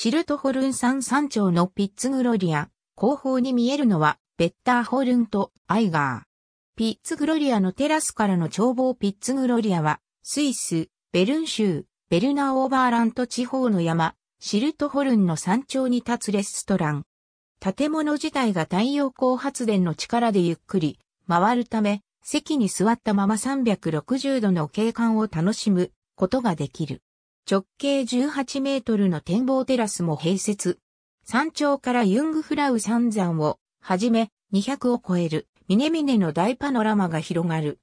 シルトホルン山山頂のピッツグロリア、後方に見えるのは、ベッターホルンとアイガー。ピッツグロリアのテラスからの眺望ピッツグロリアは、スイス、ベルン州、ベルナーオーバーラント地方の山、シルトホルンの山頂に立つレストラン。建物自体が太陽光発電の力でゆっくり回るため、席に座ったまま360度の景観を楽しむことができる。直径18メートルの展望テラスも併設。山頂からユングフラウ三山をはじめ200を超える峰々の大パノラマが広がる。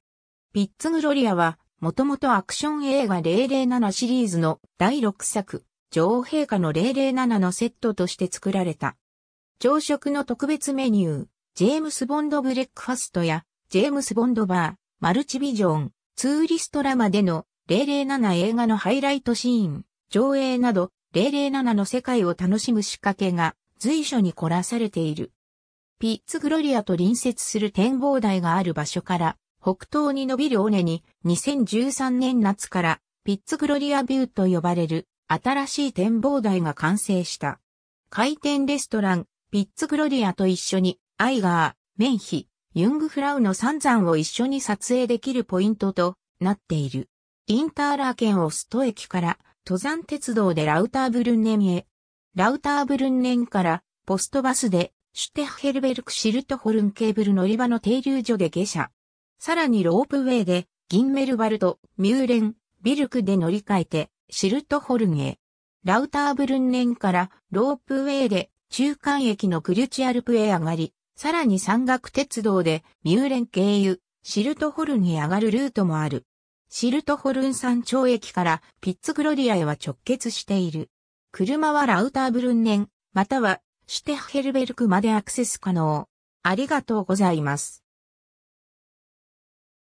ピッツグロリアはもともとアクション映画007シリーズの第6作、女王陛下の007のセットとして作られた。朝食の特別メニュー、ジェームス・ボンド・ブレックファストや、ジェームス・ボンド・バー、マルチビジョン、ツーリストラマでの007映画のハイライトシーン、上映など、007の世界を楽しむ仕掛けが随所に凝らされている。ピッツグロリアと隣接する展望台がある場所から、北東に伸びる尾根に2013年夏からピッツグロリアビューと呼ばれる新しい展望台が完成した。回転レストラン、ピッツグロリアと一緒にアイガー、メンヒ、ユングフラウの三山を一緒に撮影できるポイントとなっている。インターラーケンオスト駅から登山鉄道でラウターブルンネンへ。ラウターブルンネンからポストバスでシュテッヘルベルクシルトホルンケーブル乗り場の停留所で下車。さらにロープウェイでギンメルバルト、ミューレン、ビルクで乗り換えてシルトホルンへ。ラウターブルンネンからロープウェイで中間駅のクリュチアルプへ上がり、さらに山岳鉄道でミューレン経由、シルトホルンへ上がるルートもある。シルトホルン山頂駅からピッツグロディアへは直結している。車はラウターブルンネン、またはシュテッヘルベルクまでアクセス可能。ありがとうございます。